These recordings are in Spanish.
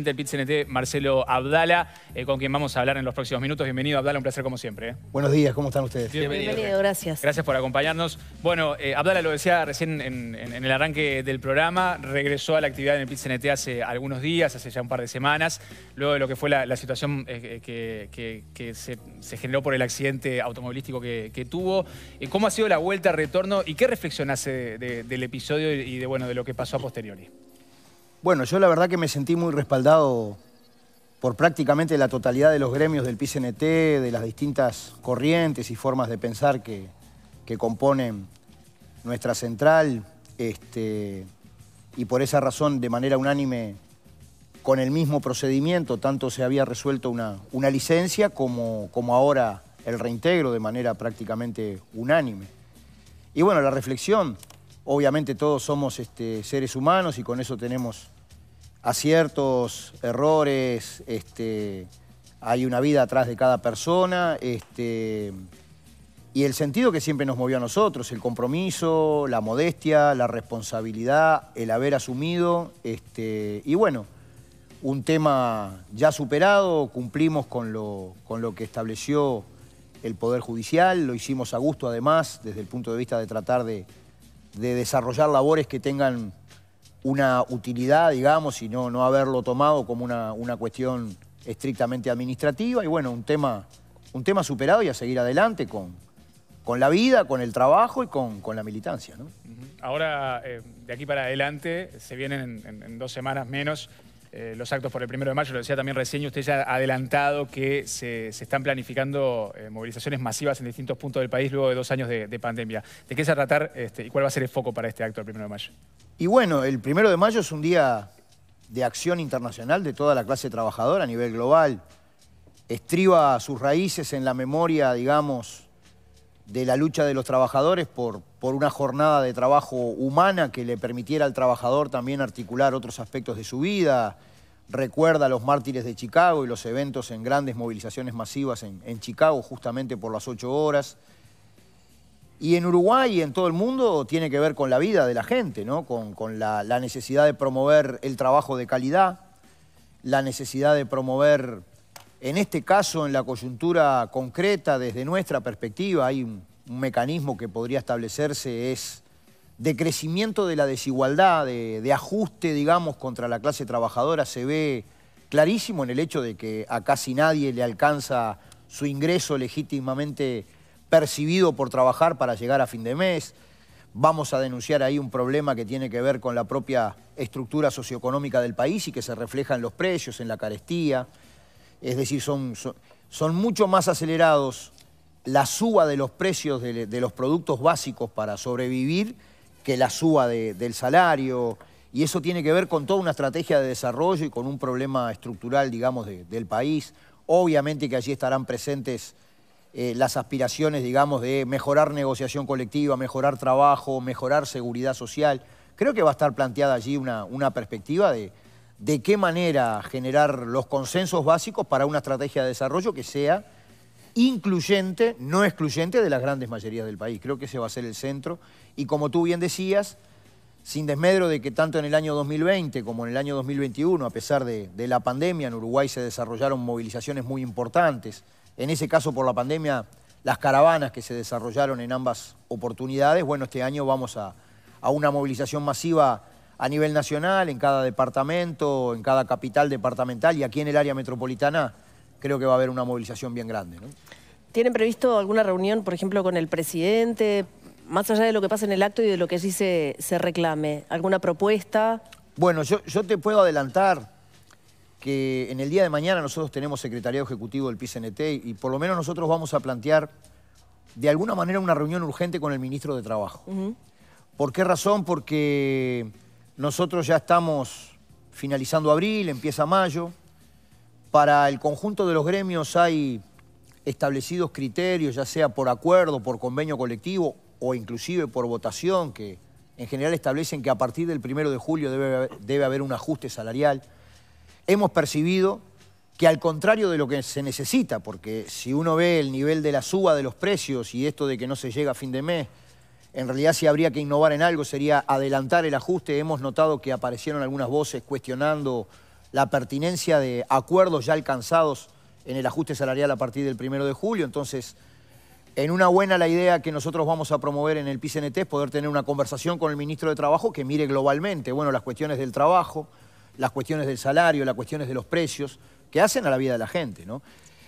presidente del PIT-CNT, Marcelo Abdala, eh, con quien vamos a hablar en los próximos minutos. Bienvenido, Abdala, un placer como siempre. Eh. Buenos días, ¿cómo están ustedes? Bienvenido, gracias. Gracias por acompañarnos. Bueno, eh, Abdala lo decía recién en, el arranque del programa, regresó a la actividad en el PIT-CNT hace algunos días, hace ya un par de semanas, luego de lo que fue la, situación que, se, generó por el accidente automovilístico que, tuvo. ¿Cómo ha sido la vuelta, retorno y qué reflexionaste hace del episodio y de, bueno, de lo que pasó a posteriori? Bueno, yo la verdad que me sentí muy respaldado por prácticamente la totalidad de los gremios del PCNT, de las distintas corrientes y formas de pensar que, que componen nuestra central. Este, y por esa razón, de manera unánime, con el mismo procedimiento, tanto se había resuelto una, una licencia como, como ahora el reintegro de manera prácticamente unánime. Y bueno, la reflexión, obviamente todos somos este, seres humanos y con eso tenemos aciertos, errores, este, hay una vida atrás de cada persona, este, y el sentido que siempre nos movió a nosotros, el compromiso, la modestia, la responsabilidad, el haber asumido, este, y bueno, un tema ya superado, cumplimos con lo, con lo que estableció el Poder Judicial, lo hicimos a gusto además, desde el punto de vista de tratar de desarrollar labores que tengan una utilidad, digamos, y no, haberlo tomado como una, cuestión estrictamente administrativa. Y bueno, un tema, un tema superado y a seguir adelante con, con la vida, con el trabajo y con, la militancia. Ahora, eh, de aquí para adelante, se vienen en dos semanas menos eh, los actos por el primero de mayo, lo decía también recién, usted ya ha adelantado que se, están planificando eh, movilizaciones masivas en distintos puntos del país luego de dos años de, pandemia. ¿De qué se va a tratar este, y cuál va a ser el foco para este acto del primero de mayo? Y bueno, el primero de mayo es un día de acción internacional de toda la clase trabajadora a nivel global. Estriba sus raíces en la memoria, digamos, de la lucha de los trabajadores por, por una jornada de trabajo humana que le permitiera al trabajador también articular otros aspectos de su vida. Recuerda los mártires de Chicago y los eventos en grandes movilizaciones masivas en, Chicago justamente por las ocho horas. Y en Uruguay y en todo el mundo tiene que ver con la vida de la gente, ¿no? con, la, la, necesidad de promover el trabajo de calidad, la necesidad de promover, en este caso, en la coyuntura concreta, desde nuestra perspectiva, hay un, un mecanismo que podría establecerse es de crecimiento de la desigualdad, de, ajuste, digamos, contra la clase trabajadora, se ve clarísimo en el hecho de que a casi nadie le alcanza su ingreso legítimamente percibido por trabajar para llegar a fin de mes. Vamos a denunciar ahí un problema que tiene que ver con la propia estructura socioeconómica del país y que se refleja en los precios, en la carestía. Es decir, son, son mucho más acelerados la suba de los precios de, los productos básicos para sobrevivir que la suba del salario. Y eso tiene que ver con toda una estrategia de desarrollo y con un problema estructural, digamos, del país. Obviamente que allí estarán presentes eh, las aspiraciones, digamos, de mejorar negociación colectiva, mejorar trabajo, mejorar seguridad social. Creo que va a estar planteada allí una, una perspectiva de, de qué manera generar los consensos básicos para una estrategia de desarrollo que sea incluyente, no excluyente, de las grandes mayorías del país. Creo que ese va a ser el centro. Y como tú bien decías, sin desmedro de que tanto en el año 2020 como en el año 2021, a pesar de, la pandemia, en Uruguay se desarrollaron movilizaciones muy importantes. En ese caso, por la pandemia, las caravanas que se desarrollaron en ambas oportunidades. Bueno, este año vamos a, a una movilización masiva a nivel nacional, en cada departamento, en cada capital departamental y aquí en el área metropolitana creo que va a haber una movilización bien grande. ¿Tienen previsto alguna reunión, por ejemplo, con el presidente? Más allá de lo que pasa en el acto y de lo que allí se, reclame, ¿alguna propuesta? Bueno, yo, te puedo adelantar que en el día de mañana nosotros tenemos secretaría ejecutivo del PCNT y por lo menos nosotros vamos a plantear de alguna manera una reunión urgente con el ministro de Trabajo. ¿Por qué razón? Porque nosotros ya estamos finalizando abril, empieza mayo, para el conjunto de los gremios hay establecidos criterios, ya sea por acuerdo, por convenio colectivo o inclusive por votación, que en general establecen que a partir del primero de julio debe haber, debe haber un ajuste salarial. Hemos percibido que al contrario de lo que se necesita, porque si uno ve el nivel de la suba de los precios y esto de que no se llega a fin de mes, en realidad si habría que innovar en algo sería adelantar el ajuste. Hemos notado que aparecieron algunas voces cuestionando la pertinencia de acuerdos ya alcanzados en el ajuste salarial a partir del primero de julio. Entonces, en una buena la idea que nosotros vamos a promover en el PCNT es poder tener una conversación con el ministro de Trabajo que mire globalmente, bueno, las cuestiones del trabajo, las cuestiones del salario, las cuestiones de los precios, que hacen a la vida de la gente, ¿no?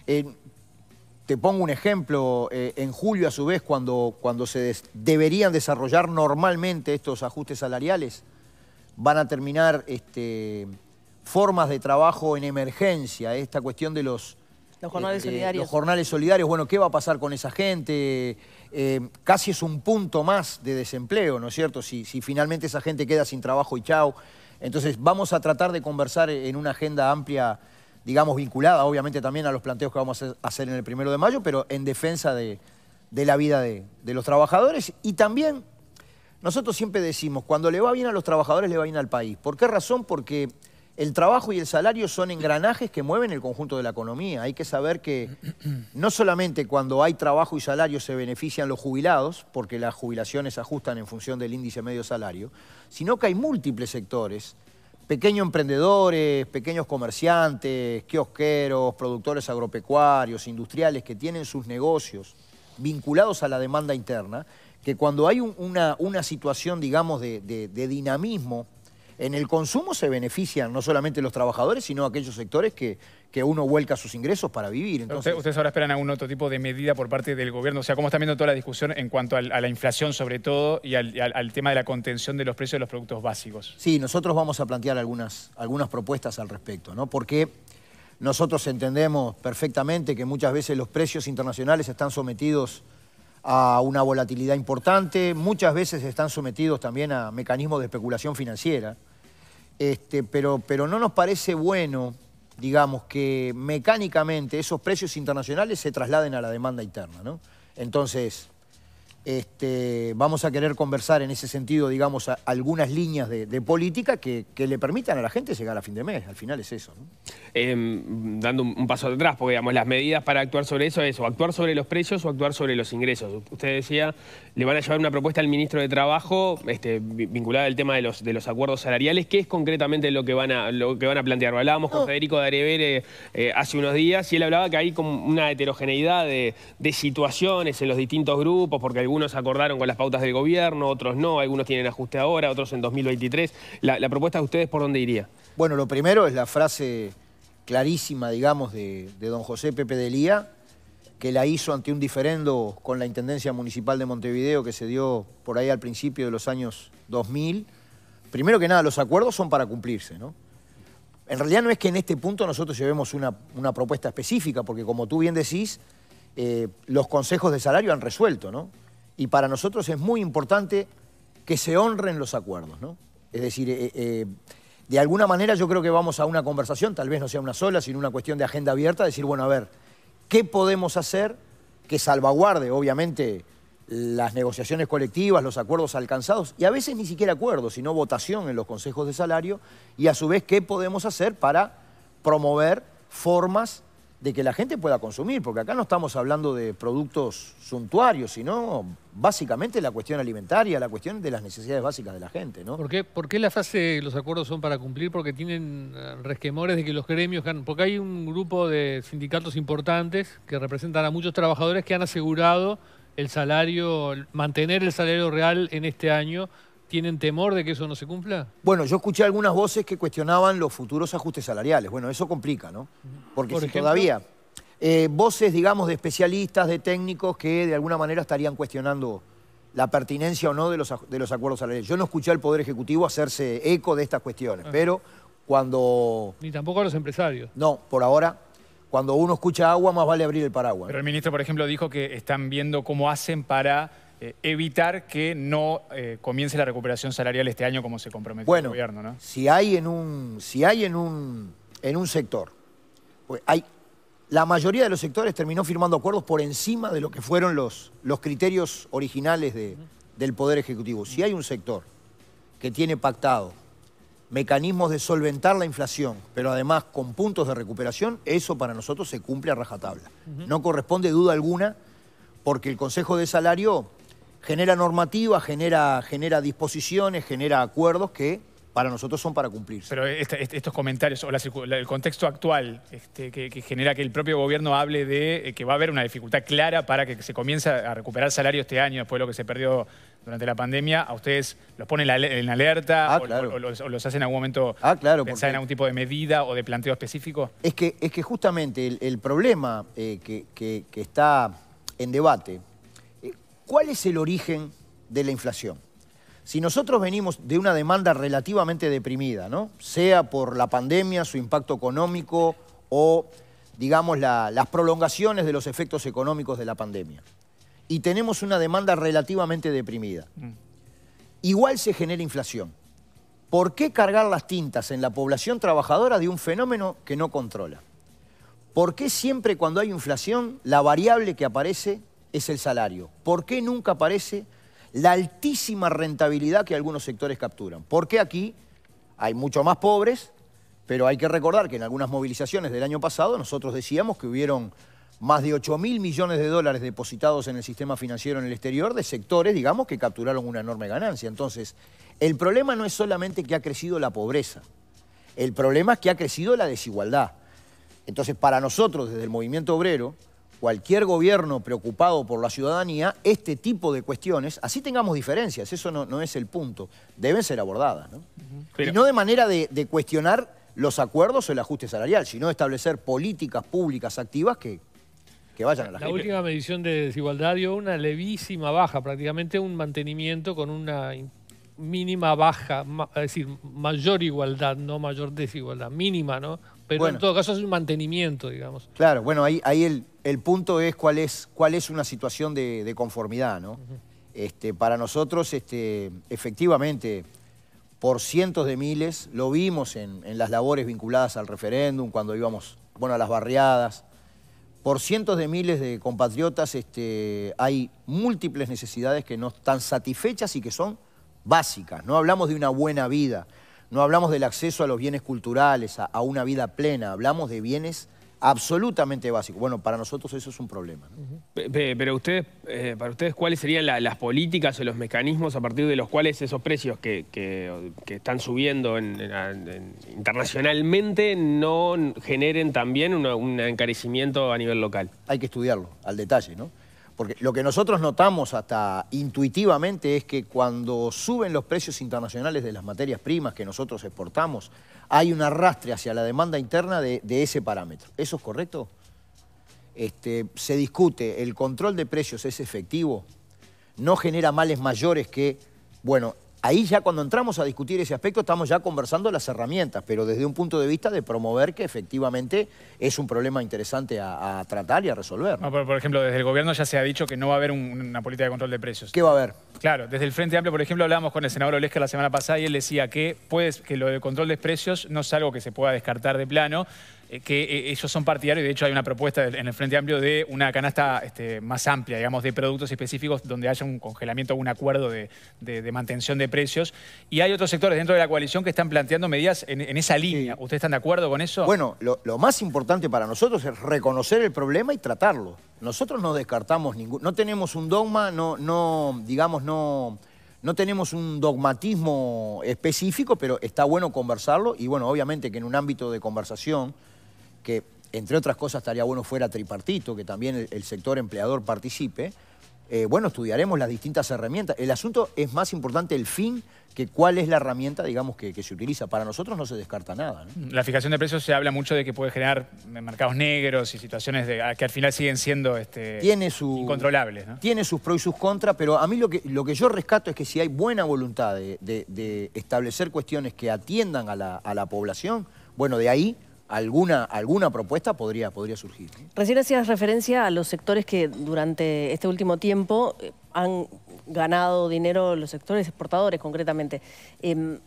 Eh, te pongo un ejemplo, eh, en julio a su vez, cuando, cuando se deberían desarrollar normalmente estos ajustes salariales, van a terminar este, formas de trabajo en emergencia, esta cuestión de los... Los jornales eh, eh, solidarios. bueno, ¿qué va a pasar con esa gente? Eh, casi es un punto más de desempleo, ¿no es cierto? Si, finalmente esa gente queda sin trabajo y chao. Entonces vamos a tratar de conversar en una agenda amplia, digamos, vinculada obviamente también a los planteos que vamos a hacer en el primero de mayo, pero en defensa de, la vida de los trabajadores y también nosotros siempre decimos, cuando le va bien a los trabajadores, le va bien al país. ¿Por qué razón? Porque el trabajo y el salario son engranajes que mueven el conjunto de la economía. Hay que saber que no solamente cuando hay trabajo y salario se benefician los jubilados, porque las jubilaciones ajustan en función del índice medio salario, sino que hay múltiples sectores, pequeños emprendedores, pequeños comerciantes, kiosqueros, productores agropecuarios, industriales que tienen sus negocios vinculados a la demanda interna, que cuando hay una, situación, digamos, de dinamismo en el consumo se benefician no solamente los trabajadores, sino aquellos sectores que, que uno vuelca sus ingresos para vivir. Entonces... ¿Ustedes ahora esperan algún otro tipo de medida por parte del gobierno? O sea, ¿cómo está viendo toda la discusión en cuanto a, la inflación sobre todo y, al, tema de la contención de los precios de los productos básicos? Sí, nosotros vamos a plantear algunas, algunas propuestas al respecto, ¿no? Porque nosotros entendemos perfectamente que muchas veces los precios internacionales están sometidos a una volatilidad importante, muchas veces están sometidos también a mecanismos de especulación financiera, este, pero, pero no nos parece bueno, digamos, que mecánicamente esos precios internacionales se trasladen a la demanda interna. ¿no? Entonces, este, vamos a querer conversar en ese sentido, digamos, algunas líneas de, política que, le permitan a la gente llegar a fin de mes. Al final es eso. Em, dando un, paso atrás, porque digamos, las medidas para actuar sobre eso es o actuar sobre los precios o actuar sobre los ingresos. Usted decía, le van a llevar una propuesta al ministro de Trabajo este, vinculada al tema de los, de los acuerdos salariales. ¿Qué es concretamente lo que van a, lo que van a plantear? Hablábamos con Federico Darevere eh, hace unos días y él hablaba que hay como una heterogeneidad de, de situaciones en los distintos grupos, porque algunos algunos acordaron con las pautas del gobierno, otros no, algunos tienen ajuste ahora, otros en 2023. La, propuesta de ustedes, ¿por dónde iría? Bueno, lo primero es la frase clarísima, digamos, de, don José Pepe de Lía, que la hizo ante un diferendo con la Intendencia Municipal de Montevideo que se dio por ahí al principio de los años 2000. Primero que nada, los acuerdos son para cumplirse, ¿no? En realidad no es que en este punto nosotros llevemos una, propuesta específica, porque como tú bien decís, eh, los consejos de salario han resuelto, ¿no? y para nosotros es muy importante que se honren los acuerdos, ¿no? Es decir, eh, eh, de alguna manera yo creo que vamos a una conversación, tal vez no sea una sola, sino una cuestión de agenda abierta, decir, bueno, a ver, ¿qué podemos hacer que salvaguarde, obviamente, las negociaciones colectivas, los acuerdos alcanzados, y a veces ni siquiera acuerdos, sino votación en los consejos de salario, y a su vez, ¿qué podemos hacer para promover formas de que la gente pueda consumir, porque acá no estamos hablando de productos suntuarios, sino básicamente la cuestión alimentaria, la cuestión de las necesidades básicas de la gente. ¿no? ¿Por, qué, ¿Por qué los acuerdos son para cumplir? Porque tienen eh, resquemores de que los gremios... Porque hay un grupo de sindicatos importantes que representan a muchos trabajadores que han asegurado el salario, mantener el salario real en este año ¿Tienen temor de que eso no se cumpla? Bueno, yo escuché algunas voces que cuestionaban los futuros ajustes salariales. Bueno, eso complica, ¿no? Porque todavía... Eh, voces, digamos, de especialistas, de técnicos que de alguna manera estarían cuestionando la pertinencia o no de los, de los acuerdos salariales. Yo no escuché al Poder Ejecutivo hacerse eco de estas cuestiones, ah. pero cuando... Ni tampoco a los empresarios. No, por ahora cuando uno escucha agua, más vale abrir el paraguas. Pero el ministro, por ejemplo, dijo que están viendo cómo hacen para eh, evitar que no eh, comience la recuperación salarial este año como se comprometió el gobierno. ¿no? Si hay en un, si hay en un, en un sector, pues hay, la mayoría de los sectores terminó firmando acuerdos por encima de lo que fueron los, los criterios originales de, del Poder Ejecutivo. Si hay un sector que tiene pactado mecanismos de solventar la inflación, pero además con puntos de recuperación, eso para nosotros se cumple a rajatabla. No corresponde duda alguna porque el Consejo de Salario genera normativa, genera, genera disposiciones, genera acuerdos que para nosotros son para cumplirse. Pero estos comentarios o el contexto actual este, que, genera que el propio gobierno hable de eh, que va a haber una dificultad clara para que se comience a recuperar salario este año después de lo que se perdió durante la pandemia, ¿a ustedes los ponen en alerta ah, o, los, hacen en algún momento ah, pensar en algún tipo de medida o de planteo específico? Es que, es que justamente el, problema eh, que está en debate ¿Cuál es el origen de la inflación? Si nosotros venimos de una demanda relativamente deprimida, ¿no? sea por la pandemia, su impacto económico o, digamos, las prolongaciones de los efectos económicos de la pandemia, y tenemos una demanda relativamente deprimida, mm. igual se genera inflación. ¿Por qué cargar las tintas en la población trabajadora de un fenómeno que no controla? ¿Por qué siempre cuando hay inflación la variable que aparece es el salario. ¿Por qué nunca aparece la altísima rentabilidad que algunos sectores capturan? Porque aquí hay mucho más pobres, pero hay que recordar que en algunas movilizaciones del año pasado nosotros decíamos que hubieron más de 8 mil millones de dólares depositados en el sistema financiero en el exterior de sectores, digamos, que capturaron una enorme ganancia. Entonces, el problema no es solamente que ha crecido la pobreza, el problema es que ha crecido la desigualdad. Entonces, para nosotros, desde el movimiento obrero, cualquier gobierno preocupado por la ciudadanía, este tipo de cuestiones, así tengamos diferencias, eso no, es el punto, deben ser abordadas. ¿no? y no de manera de, cuestionar los acuerdos o el ajuste salarial, sino establecer políticas públicas activas que, vayan a la, la última medición de desigualdad dio una levísima baja, prácticamente un mantenimiento con una mínima baja, es decir, mayor igualdad, no mayor desigualdad, mínima, ¿no? Pero en todo caso es un mantenimiento, digamos. Claro, bueno, ahí, ahí el, el punto es cuál es, cuál es una situación de, conformidad, ¿no? este, para nosotros, este, efectivamente, por cientos de miles, lo vimos en, las labores vinculadas al referéndum, cuando íbamos, bueno, a las barriadas, por cientos de miles de compatriotas este, hay múltiples necesidades que no están satisfechas y que son básicas. No hablamos de una buena vida, no hablamos del acceso a los bienes culturales, a una vida plena, hablamos de bienes absolutamente básico. Bueno, para nosotros eso es un problema. Pero ustedes, eh, para ustedes, ¿cuáles serían las políticas o los mecanismos a partir de los cuales esos precios que, están subiendo internacionalmente no generen también un encarecimiento a nivel local? Hay que estudiarlo al detalle, ¿no? Porque lo que nosotros notamos hasta intuitivamente es que cuando suben los precios internacionales de las materias primas que nosotros exportamos, hay un arrastre hacia la demanda interna de, ese parámetro. ¿Eso es correcto? Este, se discute, el control de precios es efectivo, no genera males mayores que, bueno, Ahí ya cuando entramos a discutir ese aspecto estamos ya conversando las herramientas, pero desde un punto de vista de promover que efectivamente es un problema interesante a, tratar y a resolver. por ejemplo, desde el gobierno ya se ha dicho que no va a haber una política de control de precios. ¿Qué va a haber? Claro, desde el Frente Amplio, por ejemplo, hablábamos con el senador Olesca la semana pasada y él decía que, pues, que lo del control de precios no es algo que se pueda descartar de plano, eh, que eh, ellos son partidarios, de hecho hay una propuesta en el Frente Amplio de una canasta este, más amplia, digamos, de productos específicos donde haya un congelamiento un acuerdo de, mantención de precios. Y hay otros sectores dentro de la coalición que están planteando medidas en, esa línea. ¿Ustedes están de acuerdo con eso? Bueno, lo, más importante para nosotros es reconocer el problema y tratarlo. Nosotros no descartamos ningún... No tenemos un dogma, no, no digamos, no no tenemos un dogmatismo específico, pero está bueno conversarlo y bueno, obviamente que en un ámbito de conversación que entre otras cosas estaría bueno fuera tripartito, que también el, sector empleador participe, eh, bueno, estudiaremos las distintas herramientas. El asunto es más importante el fin que cuál es la herramienta, digamos, que, se utiliza. Para nosotros no se descarta nada. La fijación de precios se habla mucho de que puede generar mercados negros y situaciones que al final siguen siendo este, tiene su, incontrolables. Tiene sus pros y sus contras, pero a mí lo que, lo que yo rescato es que si hay buena voluntad de, establecer cuestiones que atiendan a la población, bueno, de ahí alguna, alguna propuesta podría, podría surgir. Recién hacías referencia a los sectores que durante este último tiempo eh, han ganado dinero, los sectores exportadores concretamente. Em,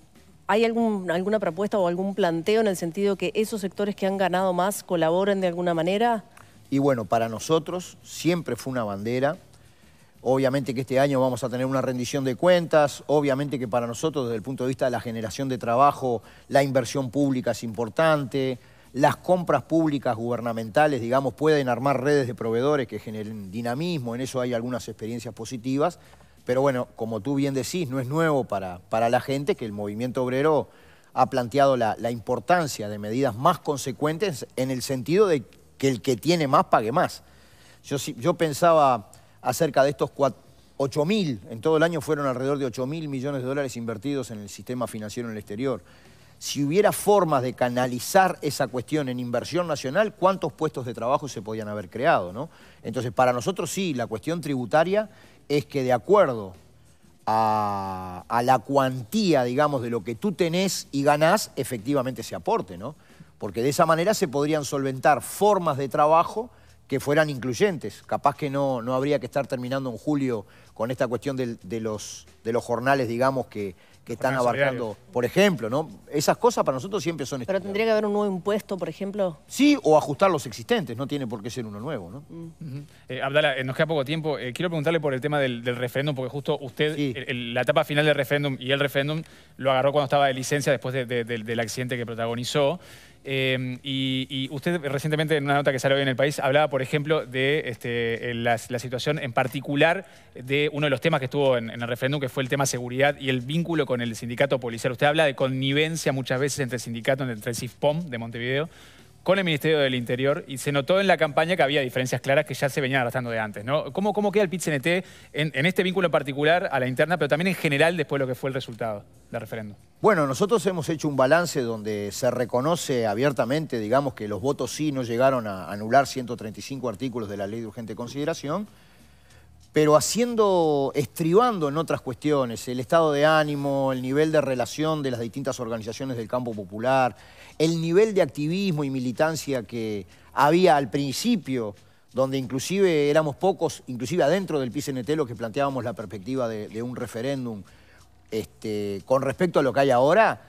¿Hay alguna propuesta o algún planteo en el sentido que esos sectores que han ganado más colaboren de alguna manera? Y bueno, para nosotros siempre fue una bandera. Obviamente que este año vamos a tener una rendición de cuentas, obviamente que para nosotros desde el punto de vista de la generación de trabajo, la inversión pública es importante, las compras públicas gubernamentales, digamos, pueden armar redes de proveedores que generen dinamismo, en eso hay algunas experiencias positivas, pero bueno, como tú bien decís, no es nuevo para, la gente que el movimiento obrero ha planteado la, importancia de medidas más consecuentes en el sentido de que el que tiene más pague más. Yo, pensaba acerca de estos mil, en todo el año fueron alrededor de mil millones de dólares invertidos en el sistema financiero en el exterior si hubiera formas de canalizar esa cuestión en inversión nacional, ¿cuántos puestos de trabajo se podían haber creado? ¿no? Entonces, para nosotros sí, la cuestión tributaria es que de acuerdo a, la cuantía, digamos, de lo que tú tenés y ganás, efectivamente se aporte, ¿no? Porque de esa manera se podrían solventar formas de trabajo que fueran incluyentes. Capaz que no, no habría que estar terminando en julio con esta cuestión los, de los jornales, digamos, que, que están abarcando, por ejemplo, ¿no? Esas cosas para nosotros siempre son... Pero este, tendría que haber un nuevo impuesto, por ejemplo. Sí, o ajustar los existentes, no tiene por qué ser uno nuevo, ¿no? Mm. Eh, Abdala, eh, nos queda poco tiempo. Eh, quiero preguntarle por el tema del, referéndum, porque justo usted, la etapa final del referéndum y el referéndum lo agarró cuando estaba de licencia después del accidente que protagonizó. Em, y, usted recientemente en una nota que salió hoy en el país hablaba, por ejemplo, de este, eh, la, situación en particular de uno de los temas que estuvo en, el referéndum, que fue el tema seguridad y el vínculo con el sindicato policial. Usted habla de connivencia muchas veces entre el sindicato, entre el CIFPOM de Montevideo con el Ministerio del Interior y se notó en la campaña que había diferencias claras que ya se venían arrastrando de antes. ¿Cómo, queda el PIT-CNT en, este vínculo en particular a la interna, pero también en general después de lo que fue el resultado del referendo? Bueno, nosotros hemos hecho un balance donde se reconoce abiertamente, digamos, que los votos sí no llegaron a anular 135 artículos de la ley de urgente consideración, pero haciendo, estribando en otras cuestiones, el estado de ánimo, el nivel de relación de las distintas organizaciones del campo popular, el nivel de activismo y militancia que había al principio, donde inclusive éramos pocos, inclusive adentro del PCNT, lo que planteábamos la perspectiva de, un referéndum. Este, con respecto a lo que hay ahora,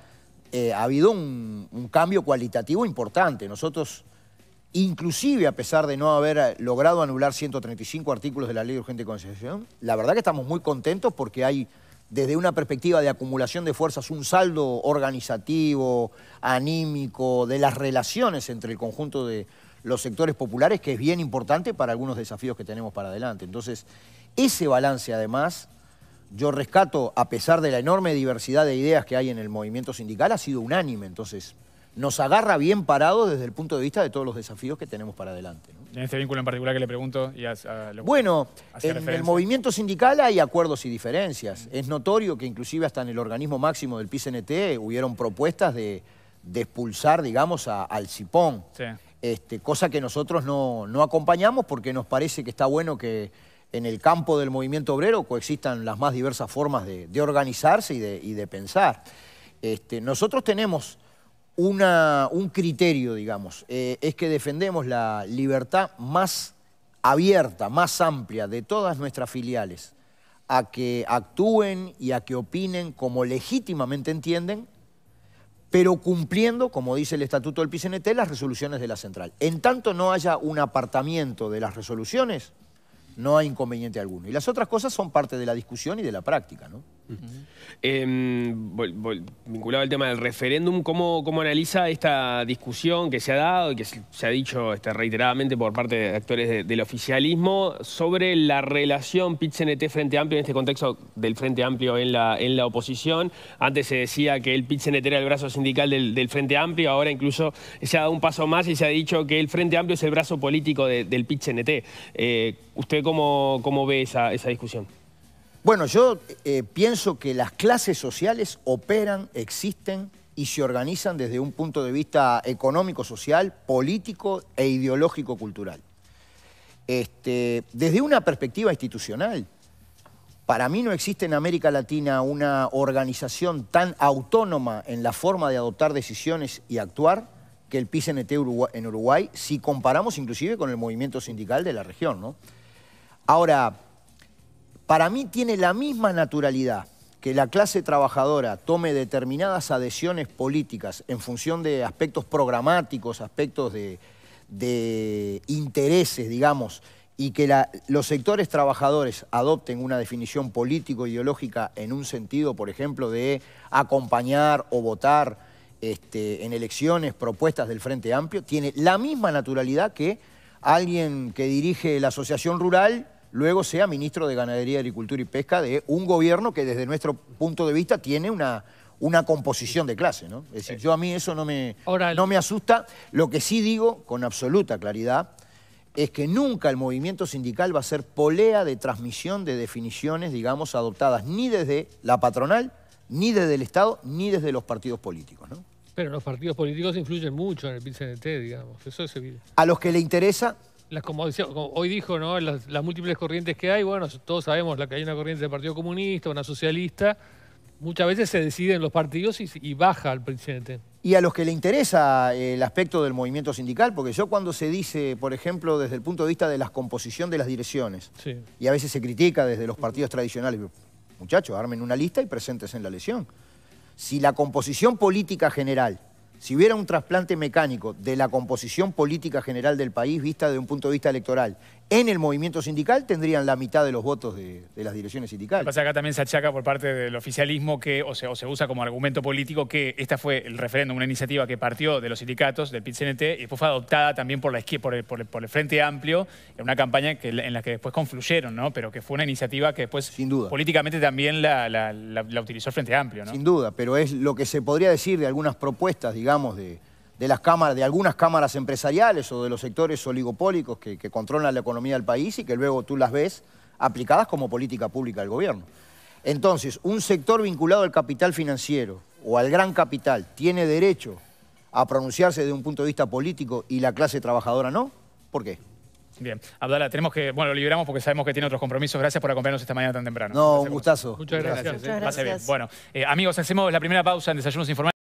eh, ha habido un, un cambio cualitativo importante. Nosotros inclusive a pesar de no haber eh, logrado anular 135 artículos de la Ley de Urgente Concesión, la verdad que estamos muy contentos porque hay desde una perspectiva de acumulación de fuerzas un saldo organizativo, anímico, de las relaciones entre el conjunto de los sectores populares que es bien importante para algunos desafíos que tenemos para adelante. Entonces, ese balance además, yo rescato, a pesar de la enorme diversidad de ideas que hay en el movimiento sindical, ha sido unánime. Entonces, nos agarra bien parados desde el punto de vista de todos los desafíos que tenemos para adelante. En este vínculo en particular que le pregunto Bueno, en el movimiento sindical hay acuerdos y diferencias. Es notorio que inclusive hasta en el organismo máximo del PCNT hubieron propuestas de, expulsar, digamos, al CIPON. Este, cosa que nosotros no, acompañamos porque nos parece que está bueno que en el campo del movimiento obrero coexistan las más diversas formas de, organizarse y de, pensar. Este, nosotros tenemos un criterio, digamos, eh, es que defendemos la libertad más abierta, más amplia de todas nuestras filiales a que actúen y a que opinen como legítimamente entienden, pero cumpliendo, como dice el Estatuto del PCNT, las resoluciones de la central. En tanto no haya un apartamiento de las resoluciones, no hay inconveniente alguno. Y las otras cosas son parte de la discusión y de la práctica, ¿no? Em, vinculado al tema del referéndum, ¿cómo, analiza esta discusión que se ha dado y que se, ha dicho este, reiteradamente por parte de actores del oficialismo sobre la relación PIT-CNT Frente Amplio en este contexto del Frente Amplio en la, oposición? Antes se decía que el PIT-CNT era el brazo sindical del, Frente Amplio, ahora incluso se ha dado un paso más y se ha dicho que el Frente Amplio es el brazo político del PIT-CNT. Eh, ¿Usted cómo, ve esa discusión? Bueno, yo eh, pienso que las clases sociales operan, existen y se organizan desde un punto de vista económico, social, político e ideológico cultural. Este, desde una perspectiva institucional, para mí no existe en América Latina una organización tan autónoma en la forma de adoptar decisiones y actuar que el PCNT en Uruguay, si comparamos inclusive con el movimiento sindical de la región. ¿no? Ahora, para mí tiene la misma naturalidad que la clase trabajadora tome determinadas adhesiones políticas en función de aspectos programáticos, aspectos de, intereses, digamos, y que los sectores trabajadores adopten una definición político-ideológica en un sentido, por ejemplo, de acompañar o votar este, en elecciones propuestas del Frente Amplio, tiene la misma naturalidad que alguien que dirige la asociación rural luego sea ministro de Ganadería, Agricultura y Pesca de un gobierno que desde nuestro punto de vista tiene una, una composición de clase, ¿no? Es decir, yo a mí eso no me, no me asusta. Lo que sí digo con absoluta claridad es que nunca el movimiento sindical va a ser polea de transmisión de definiciones, digamos, adoptadas ni desde la patronal, ni desde el Estado, ni desde los partidos políticos, ¿no? Pero los partidos políticos influyen mucho en el PCNT, digamos, eso es evidente. A los que le interesa, como, hoy dijo, ¿no? Las, múltiples corrientes que hay, bueno, todos sabemos la que hay una corriente del Partido Comunista, una socialista. Muchas veces se deciden los partidos y, baja al presidente. Y a los que le interesa eh, el aspecto del movimiento sindical, porque yo cuando se dice, por ejemplo, desde el punto de vista de la composición de las direcciones, y a veces se critica desde los partidos tradicionales, muchachos, armen una lista y presentes en la lesión. Si la composición política general si hubiera un trasplante mecánico de la composición política general del país vista desde un punto de vista electoral en el movimiento sindical tendrían la mitad de los votos de, las direcciones sindicales. Pasa acá también se achaca por parte del oficialismo que, o, sea, se usa como argumento político que esta fue el referéndum, una iniciativa que partió de los sindicatos, del PIT-CNT, y después fue adoptada también por, la, por, el, por, el, Frente Amplio, en una campaña que, en la que después confluyeron, ¿no? Pero que fue una iniciativa que después políticamente también la, utilizó el Frente Amplio, ¿no? Sin duda, pero es lo que se podría decir de algunas propuestas, digamos, de de, las cámaras, de algunas cámaras empresariales o de los sectores oligopólicos que, controlan la economía del país y que luego tú las ves aplicadas como política pública del gobierno. Entonces, un sector vinculado al capital financiero o al gran capital tiene derecho a pronunciarse desde un punto de vista político y la clase trabajadora no. ¿Por qué? Bien, Abdala, tenemos que, bueno, lo liberamos porque sabemos que tiene otros compromisos. Gracias por acompañarnos esta mañana tan temprano. No, un gustazo. Muchas gracias. Pase bien. Bueno, eh, amigos, hacemos la primera pausa en Desayunos Informales.